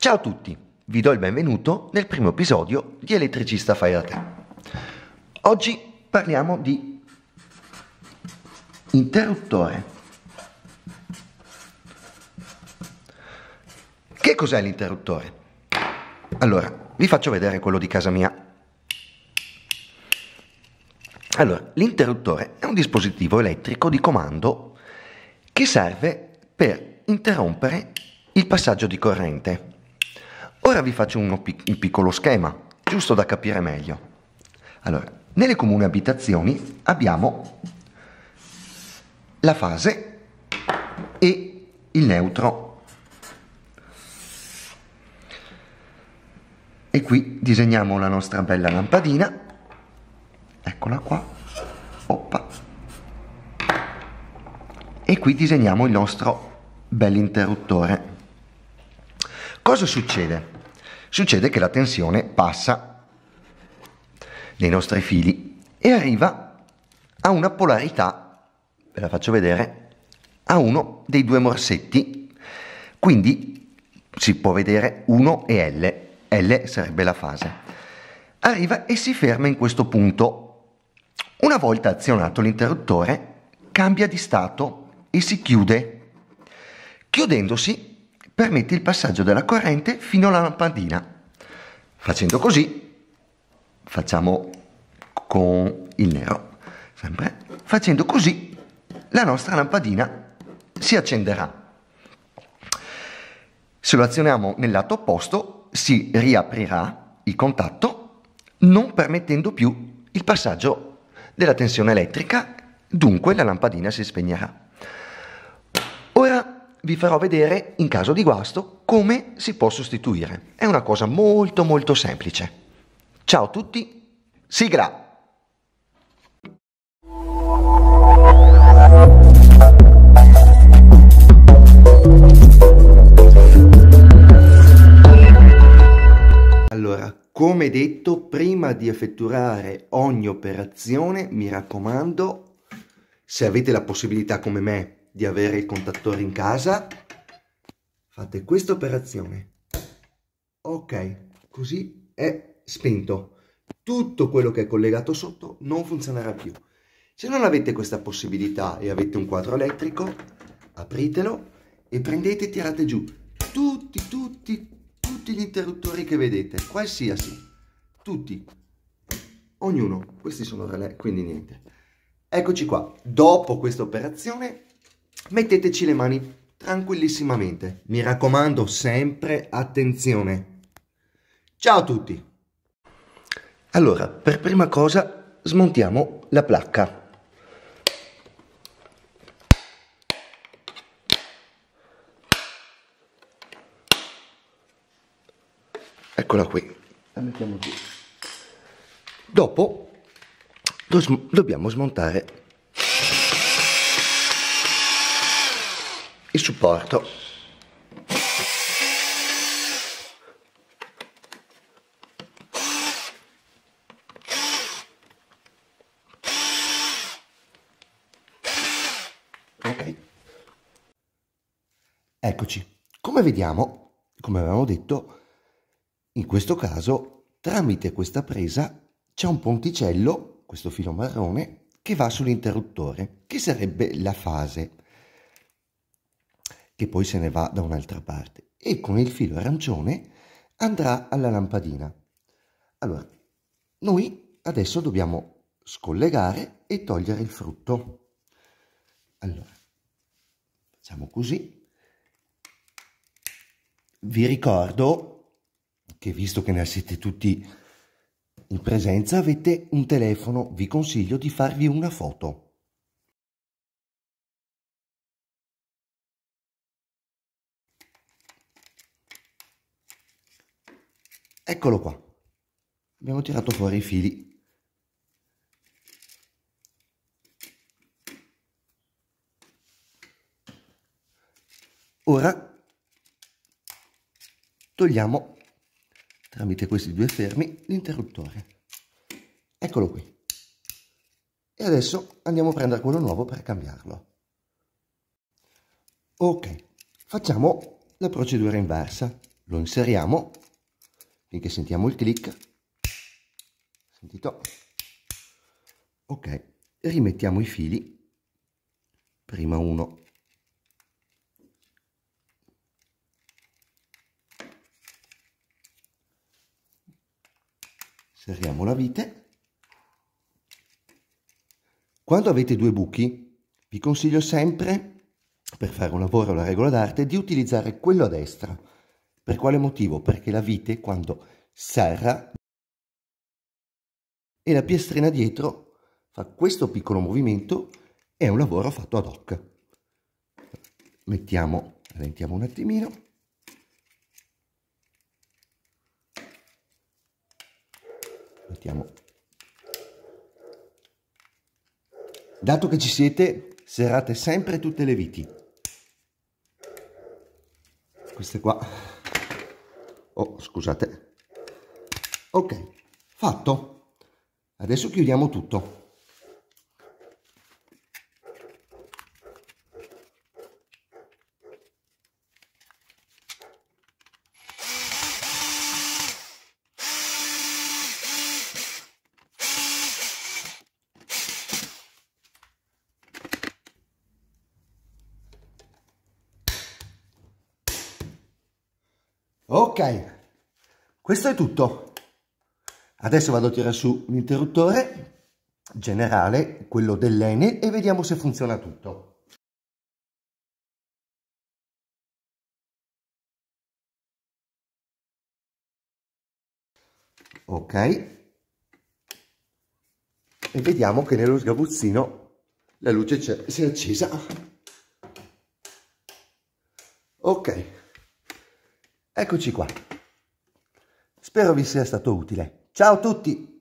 Ciao a tutti, vi do il benvenuto nel primo episodio di Elettricista Fai da Te. Oggi parliamo di interruttore. Che cos'è l'interruttore? Allora, vi faccio vedere quello di casa mia. Allora, l'interruttore è un dispositivo elettrico di comando che serve per interrompere il passaggio di corrente. Ora vi faccio uno, un piccolo schema, giusto da capire meglio. Allora, nelle comuni abitazioni abbiamo la fase e il neutro. E qui disegniamo la nostra bella lampadina, eccola qua, oppa, e qui disegniamo il nostro bell'interruttore. interruttore. Cosa succede? Succede che la tensione passa nei nostri fili e arriva a una polarità, ve la faccio vedere, a uno dei due morsetti, quindi si può vedere 1 e L, L sarebbe la fase. Arriva e si ferma in questo punto. Una volta azionato l'interruttore cambia di stato e si chiude. Chiudendosi permette il passaggio della corrente fino alla lampadina. Facendo così, facciamo con il nero, sempre, facendo così la nostra lampadina si accenderà. Se lo azioniamo nel lato opposto si riaprirà il contatto non permettendo più il passaggio della tensione elettrica, dunque la lampadina si spegnerà vi farò vedere in caso di guasto come si può sostituire. È una cosa molto molto semplice. Ciao a tutti, sigla! Allora, come detto, prima di effettuare ogni operazione, mi raccomando, se avete la possibilità come me di avere il contattore in casa, fate questa operazione. Ok, così è spento. Tutto quello che è collegato sotto non funzionerà più. Se non avete questa possibilità e avete un quadro elettrico, apritelo e prendete e tirate giù tutti, tutti, tutti gli interruttori che vedete, qualsiasi, tutti, ognuno. Questi sono relè, quindi niente. Eccoci qua, dopo questa operazione metteteci le mani tranquillissimamente. Mi raccomando, sempre attenzione. Ciao a tutti! Allora, per prima cosa smontiamo la placca. Eccola qui. La mettiamo qui. Dopo do dobbiamo smontare il supporto. Ok. Eccoci. Come vediamo, come avevamo detto, in questo caso tramite questa presa c'è un ponticello, questo filo marrone, che va sull'interruttore, che sarebbe la fase che poi se ne va da un'altra parte e con il filo arancione andrà alla lampadina. Allora, noi adesso dobbiamo scollegare e togliere il frutto. Allora, facciamo così. Vi ricordo che visto che ne siete tutti in presenza, avete un telefono, vi consiglio di farvi una foto. Eccolo qua. Abbiamo tirato fuori i fili. Ora togliamo tramite questi due fermi l'interruttore. Eccolo qui. E adesso andiamo a prendere quello nuovo per cambiarlo. Ok, facciamo la procedura inversa. Lo inseriamo finché sentiamo il click sentito ok rimettiamo i fili prima uno serriamo la vite quando avete due buchi vi consiglio sempre per fare un lavoro alla regola d'arte di utilizzare quello a destra per quale motivo? Perché la vite quando serra e la piastrina dietro fa questo piccolo movimento, è un lavoro fatto ad hoc. Mettiamo, rallentiamo un attimino. Mettiamo. Dato che ci siete, serrate sempre tutte le viti. Queste qua Oh, scusate. Ok, fatto. Adesso chiudiamo tutto. ok questo è tutto adesso vado a tirare su l'interruttore generale quello dell'ene e vediamo se funziona tutto ok e vediamo che nello sgabuzzino la luce si è accesa ok Eccoci qua. Spero vi sia stato utile. Ciao a tutti!